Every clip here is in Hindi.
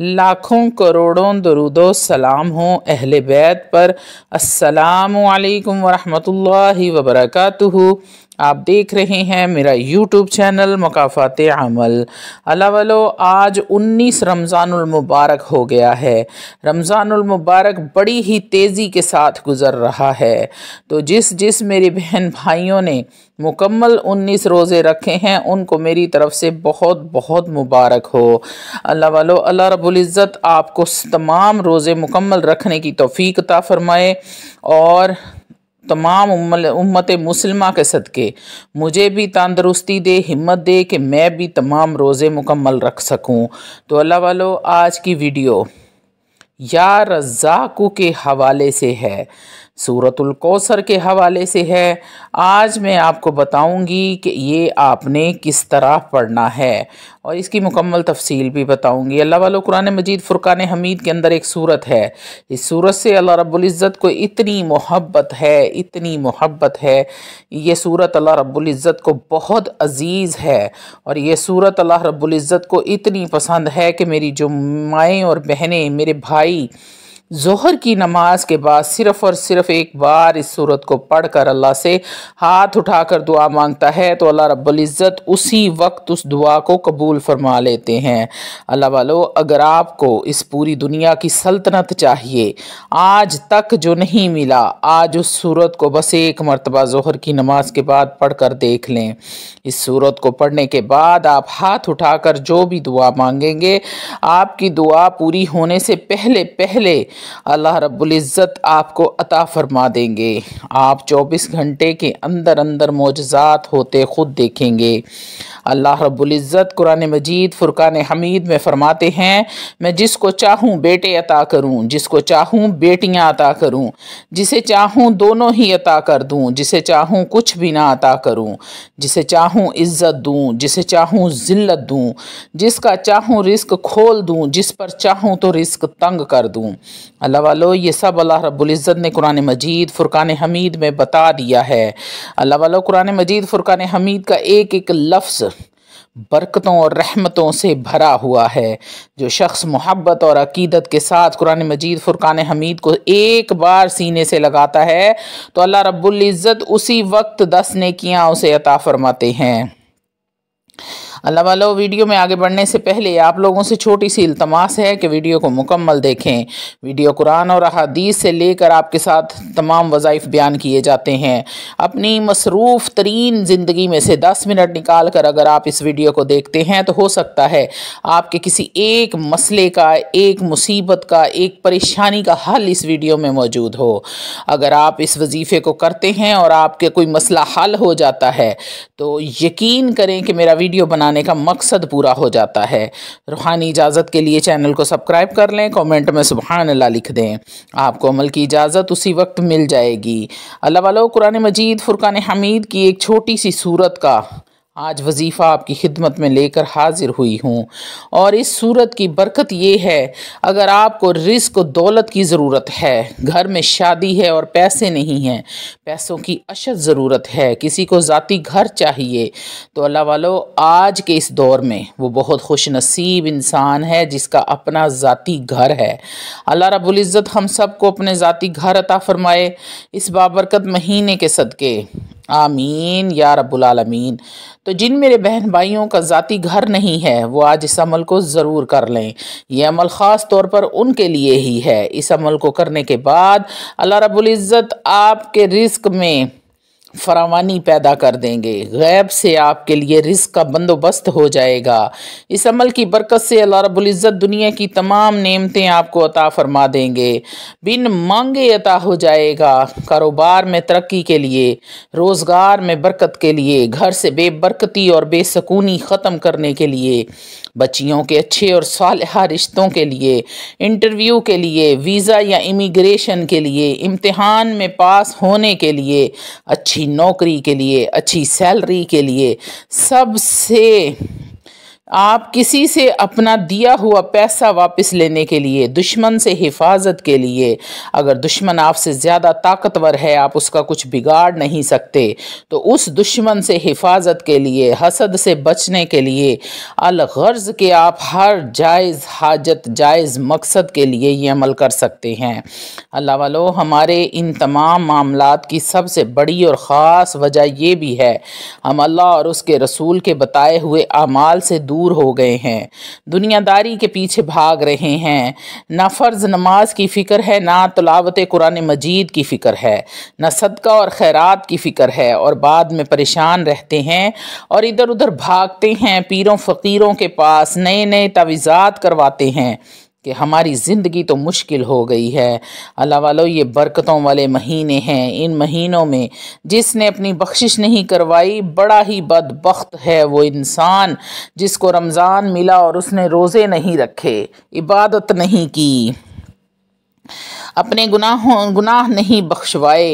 लाखों करोड़ों दरुदो सलाम हो अहल बैत पर असलकम वरहमल वबरक आप देख रहे हैं मेरा यूट्यूब चैनल मकाफ़ात अमल अलावलो आज 19 रमज़ानमबारक हो गया है रमज़ानमबारक बड़ी ही तेज़ी के साथ गुज़र रहा है तो जिस जिस मेरे बहन भाइयों ने मुकम्मल उन्नीस रोज़े रखे हैं उनको मेरी तरफ से बहुत बहुत मुबारक हो अल्लाह वालो अल्लाह रबुल्ज़त आपको तमाम रोज़े मुकम्मल रखने की तोफ़ी ता फ़रमाए और तमाम उम्मत मुसलमा के सदक़े मुझे भी तंदरुस्ती दे हिम्मत दे कि मैं भी तमाम रोज़े मुकम्मल रख सकूँ तो अल्लाह वालो आज की वीडियो या रज़ाकू के हवाले से है सूरतुल कौसर के हवाले से है आज मैं आपको बताऊंगी कि ये आपने किस तरह पढ़ना है और इसकी मुकम्मल तफसील भी बताऊंगी अल्लाह वालों कुरान मजीद फ़ुरक़ान हमीद के अंदर एक सूरत है इस सूरत से अल्लाह रब्ज़त को इतनी मोहब्बत है इतनी मोहब्बत है ये सूरत अल्लाह रब्ज़त को बहुत अज़ीज़ है और ये सूरत अल्लाह रब्ज़त को इतनी पसंद है कि मेरी जो माएँ और बहनें मेरे भाई ज़हर की नमाज के बाद सिर्फ़ और सिर्फ़ एक बार इस सूरत को पढ़कर अल्लाह से हाथ उठाकर दुआ मांगता है तो अल्लाह रब्ज़त उसी वक्त उस दुआ को कबूल फरमा लेते हैं अल्लाह वालो अगर आपको इस पूरी दुनिया की सल्तनत चाहिए आज तक जो नहीं मिला आज उस सूरत को बस एक मरतबा ज़हर की नमाज के बाद पढ़ कर देख लें इस सूरत को पढ़ने के बाद आप हाथ कर जो भी दुआ मांगेंगे आपकी दुआ पूरी होने से पहले पहले अल्लाह रब्ज़त आपको अता फरमा देंगे आप 24 घंटे के अंदर अंदर मोजात होते ख़ुद देखेंगे अल्लाह रब्ज़त कुरान मजीद फ़ुरक़ान हमीद में फ़रमाते हैं मैं जिसको चाहूँ बेटे अता करूँ जिसको चाहूँ बेटियाँ अता करूँ जिसे चाहूँ दोनों ही अता कर दूँ जिसे चाहूँ कुछ भी ना अता करूँ जिसे चाहूँ इज़्ज़त दूँ जिसे चाहूँ ज़िल्लत दूँ जिसका चाहूँ रिस्क खोल दूँ जिस पर चाहूँ तो रिस्क तंग कर दूँ अल्लाह वालों ये सब अल्लाह रबुल्ज़त ने कुरान मजीद फ़ुरक़ान हमीद में बता दिया है अल्लाह वालों कुरान मजीद फ़ुरक़ान हमीद का एक एक लफ्ज़ बरकतों और रहमतों से भरा हुआ है जो शख्स मोहब्बत और अकीदत के साथ कुरान मजीद फ़ुरक़ान हमीद को एक बार सीने से लगाता है तो अल्लाह रबुल्ज़त उसी वक्त दस नेकियाँ उसे अता फ़रमाते हैं अल्लाह वालों वीडियो में आगे बढ़ने से पहले आप लोगों से छोटी सी इल्तमास है कि वीडियो को मुकम्मल देखें वीडियो कुरान और अहादीस से लेकर आपके साथ तमाम वज़ाइफ बयान किए जाते हैं अपनी मसरूफ़ तरीन ज़िंदगी में से दस मिनट निकाल कर अगर आप इस वीडियो को देखते हैं तो हो सकता है आपके किसी एक मसले का एक मुसीबत का एक परेशानी का हल इस वीडियो में मौजूद हो अगर आप इस वजीफ़े को करते हैं और आपके कोई मसला हल हो जाता है तो यकीन करें कि मेरा वीडियो बना बनाने का मकसद पूरा हो जाता है रूहानी इजाज़त के लिए चैनल को सब्सक्राइब कर लें कमेंट में सुबहान अल्लाह लिख दें आपको अमल की इजाज़त उसी वक्त मिल जाएगी अल्लाह वालों कुरान मजीद फ़ुरकान हमीद की एक छोटी सी सूरत का आज वजीफ़ा आपकी खिदमत में लेकर हाजिर हुई हूँ और इस सूरत की बरकत ये है अगर आपको रिस्क और दौलत की ज़रूरत है घर में शादी है और पैसे नहीं हैं पैसों की अशद ज़रूरत है किसी को ज़ाती घर चाहिए तो अल्लाह वालों आज के इस दौर में वो बहुत खुश नसीब इंसान है जिसका अपना ज़ाती घर है अल्लाह रबुल्ज़त हम सब को अपने ज़ाती घर अता फ़रमाए इस बाबरकत महीने के सदक़े आमीन या आलमीन तो जिन मेरे बहन भाइयों का ज़ाती घर नहीं है वो आज इस अमल को ज़रूर कर लें यह अमल ख़ास तौर पर उनके लिए ही है इस अमल को करने के बाद अल्लाह रबुल्ज़त आपके रिस्क में फरावानी पैदा कर देंगे गैब से आपके लिए रिस्क का बंदोबस्त हो जाएगा इस अमल की बरकत से अल्लाह रबुल्ज़त दुनिया की तमाम नेमतें आपको अता फरमा देंगे बिन मांगे अता हो जाएगा कारोबार में तरक्की के लिए रोज़गार में बरकत के लिए घर से बेबरकती और बेसकूनी ख़त्म करने के लिए बच्चियों के अच्छे और सालहा रिश्तों के लिए इंटरव्यू के लिए वीज़ा या इमिग्रेशन के लिए इम्तहान में पास होने के लिए अच्छी नौकरी के लिए अच्छी सैलरी के लिए सबसे आप किसी से अपना दिया हुआ पैसा वापस लेने के लिए दुश्मन से हिफाजत के लिए अगर दुश्मन आपसे ज़्यादा ताकतवर है आप उसका कुछ बिगाड़ नहीं सकते तो उस दुश्मन से हिफाजत के लिए हसद से बचने के लिए अलगर्ज के आप हर जायज़ हाजत जायज़ मकसद के लिए ये अमल कर सकते हैं अल्लाह वालों हमारे इन तमाम मामला की सबसे बड़ी और ख़ास वजह यह भी है हम अल्लाह और उसके रसूल के बताए हुए अमाल से दूर दूर हो गए हैं दुनियादारी के पीछे भाग रहे हैं ना फ़र्ज़ नमाज की फ़िक्र है ना तलावत कुरान मजीद की फ़िक्र है ना सदका और खैरात की फ़िक्र है और बाद में परेशान रहते हैं और इधर उधर भागते हैं पीरों फ़कीरों के पास नए नए तावीज़ात करवाते हैं कि हमारी ज़िंदगी तो मुश्किल हो गई है अल्लाह वालो ये बरकतों वाले महीने हैं इन महीनों में जिसने अपनी बख्शिश नहीं करवाई बड़ा ही बदबخت है वो इंसान जिसको रमज़ान मिला और उसने रोज़े नहीं रखे इबादत नहीं की अपने गुनाहों गुनाह नहीं बख्शवाए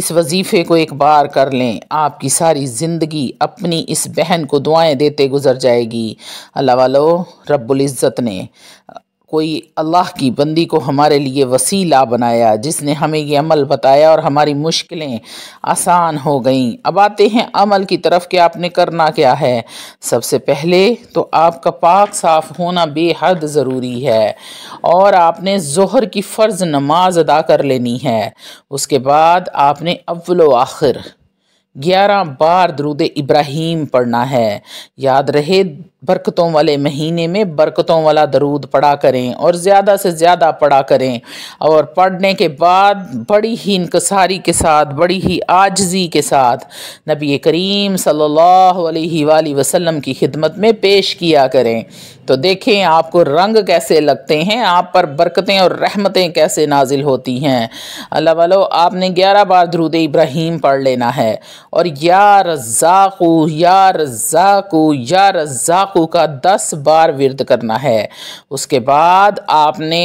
इस वजीफ़े को एक बार कर लें आपकी सारी ज़िंदगी अपनी इस बहन को दुआएं देते गुजर जाएगी अल्लाह वालो रब्बुल इज़्ज़त ने कोई अल्लाह की बंदी को हमारे लिए वसीला बनाया जिसने हमें ये अमल बताया और हमारी मुश्किलें आसान हो गईं अब आते हैं अमल की तरफ कि आपने करना क्या है सबसे पहले तो आपका पाक साफ़ होना बेहद ज़रूरी है और आपने जहर की फ़र्ज़ नमाज अदा कर लेनी है उसके बाद आपने अव्वल आखिर ग्यारह बार दरूद इब्राहीम पढ़ना है याद रहे बरकतों वाले महीने में बरकतों वाला दरूद पढ़ा करें और ज़्यादा से ज़्यादा पढ़ा करें और पढ़ने के बाद बड़ी ही इनकसारी के साथ बड़ी ही आजजी के साथ नबी करीम सल्लल्लाहु अलैहि वसल्लम की खिदमत में पेश किया करें तो देखें आपको रंग कैसे लगते हैं आप पर बरकतें और रहमतें कैसे नाजिल होती हैं अल्लाह वालो आपने ग्यारह बार दरूद इब्राहीम पढ़ लेना है और या रज़ाकू या रज़ाकू या रज़ाकू चाकू का दस बार विरद करना है उसके बाद आपने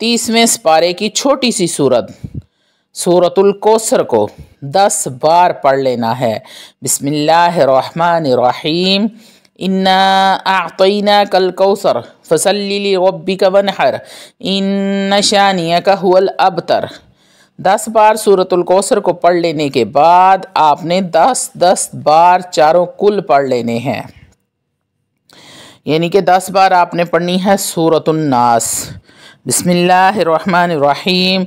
तीसवें सपारे की छोटी सी सूरत सूरतुल कोसर को दस बार पढ़ लेना है बिसमीम इन्ना आतना कल कौसर फसली रब्बी का वनहर इन शानिया का हुल अबतर दस बार सूरतुल कोसर को पढ़ लेने के बाद आपने दस दस बार चारों कुल पढ़ लेने हैं यानी कि दस बार आपने पढ़नी है सूरतनास बसमीम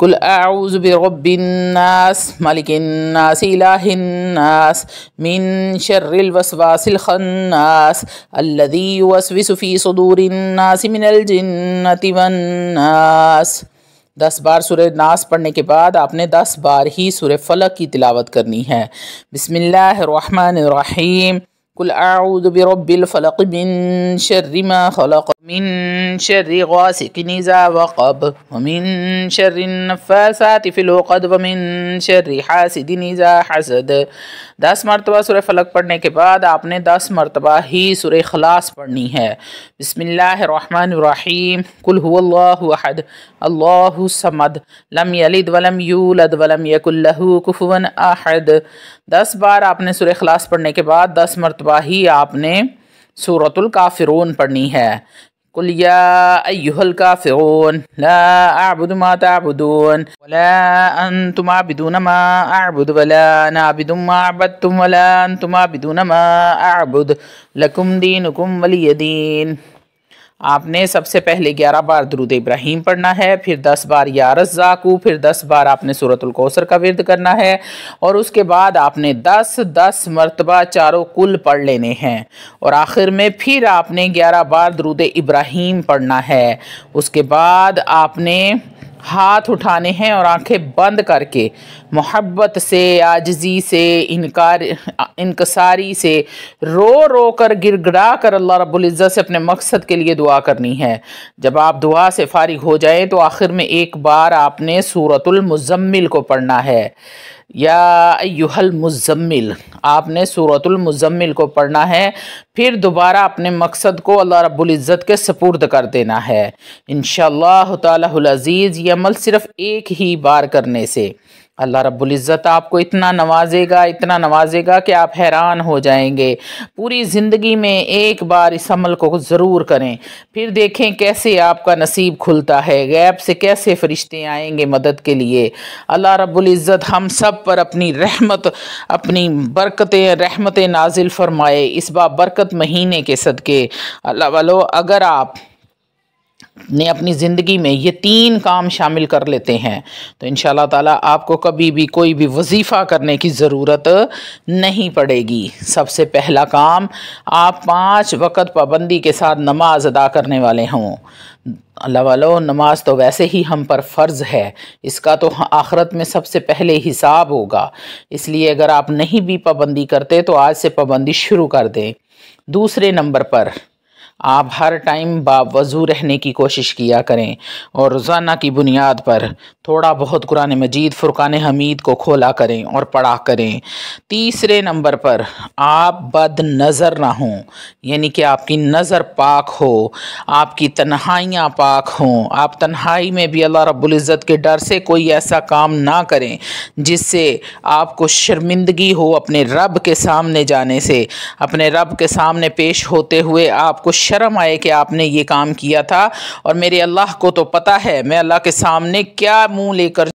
कुल आउज़बिरबन्नास मलिकन्नास मिन शर्रिल वसवासिल खन्नास अल्लज़ी युवस्विसु फ़ी सुदूरिन्नास मिनल जिन्नति वन्नास दस बार सूर्य नास पढ़ने के बाद आपने दस बार ही सूर्य फलक की तिलावत करनी है बसमिल्लर قل أعوذ برب الفلق من شر ما خلق من شر غاسق إذا وقب ومن شر النفاسات في العقد ومن شر حاسد إذا حسد दस मरतबा सुर फलक पढ़ने के बाद आपने दस मरतबा ही सुर खलास पढ़नी है बसमीम कुल्लाहद अल्लाहमद लम यलिद वलम यूलद वलम यकुल्लहु अहद दस बार आपने सुर खलास पढ़ने के बाद दस मरतबा ही आपने सूरतुल काफिरून पढ़नी है قل يا أيها الكافرون لا أعبد ما تعبدون ولا أنتم عابدون ما أعبد ولا أنا ما عبدتم ولا أنتم عابدون ما أعبد لكم دينكم ولي دين आपने सबसे पहले ग्यारह बार दरुद इब्राहिम पढ़ना है फिर दस बार या रज़ाकू फिर दस बार आपने सूरतुल कौसर का विरद करना है और उसके बाद आपने दस दस मरतबा चारों कुल पढ़ लेने हैं और आखिर में फिर आपने ग्यारह बार दरुद इब्राहिम पढ़ना है उसके बाद आपने हाथ उठाने हैं और आंखें बंद करके मोहब्बत से आजजी से इनकार इनकसारी से रो रो कर गड़ा कर अल्लाह रब्ज़त से अपने मकसद के लिए दुआ करनी है जब आप दुआ से फारिग हो जाएं तो आखिर में एक बार आपने सूरतुल मुजम्मिल को पढ़ना है या युहल मुजम्मिल आपने सूरतुल मुजम्मिल को पढ़ना है फिर दोबारा अपने मकसद को अल्लाह रब्बुल इज़्ज़त के सपुर्द कर देना है इन ताला अज़ीज़ ये अमल सिर्फ़ एक ही बार करने से अल्लाह रब्ज़त आपको इतना नवाजेगा इतना नवाजेगा कि आप हैरान हो जाएंगे पूरी ज़िंदगी में एक बार इस अमल को ज़रूर करें फिर देखें कैसे आपका नसीब खुलता है गैब से कैसे फ़रिश्ते आएंगे मदद के लिए अल्लाह रब्ज़त हम सब पर अपनी रहमत अपनी बरकतें रहमत नाजिल फरमाए इस बार बरकत महीने के सदक़े अल्लाह वालो अगर आप ने अपनी ज़िंदगी में ये तीन काम शामिल कर लेते हैं तो इन ताला आपको कभी भी कोई भी वजीफ़ा करने की ज़रूरत नहीं पड़ेगी सबसे पहला काम आप पाँच वक़्त पाबंदी के साथ नमाज अदा करने वाले हों अल्लाह वालो नमाज तो वैसे ही हम पर फ़र्ज़ है इसका तो आखरत में सबसे पहले हिसाब होगा इसलिए अगर आप नहीं भी पाबंदी करते तो आज से पाबंदी शुरू कर दें दूसरे नंबर पर आप हर टाइम बावजू रहने की कोशिश किया करें और रोज़ाना की बुनियाद पर थोड़ा बहुत कुरान मजीद फ़ुरक़ान हमीद को खोला करें और पढ़ा करें तीसरे नंबर पर आप बद नज़र ना हों यानी कि आपकी नज़र पाक हो आपकी तन्हाइयाँ पाक हों आप तन्हाई में भी अल्लाह रबुल्ज़त के डर से कोई ऐसा काम ना करें जिससे आपको शर्मिंदगी हो अपने रब के सामने जाने से अपने रब के सामने पेश होते हुए आपको शर्म आए कि आपने ये काम किया था और मेरे अल्लाह को तो पता है मैं अल्लाह के सामने क्या मुंह लेकर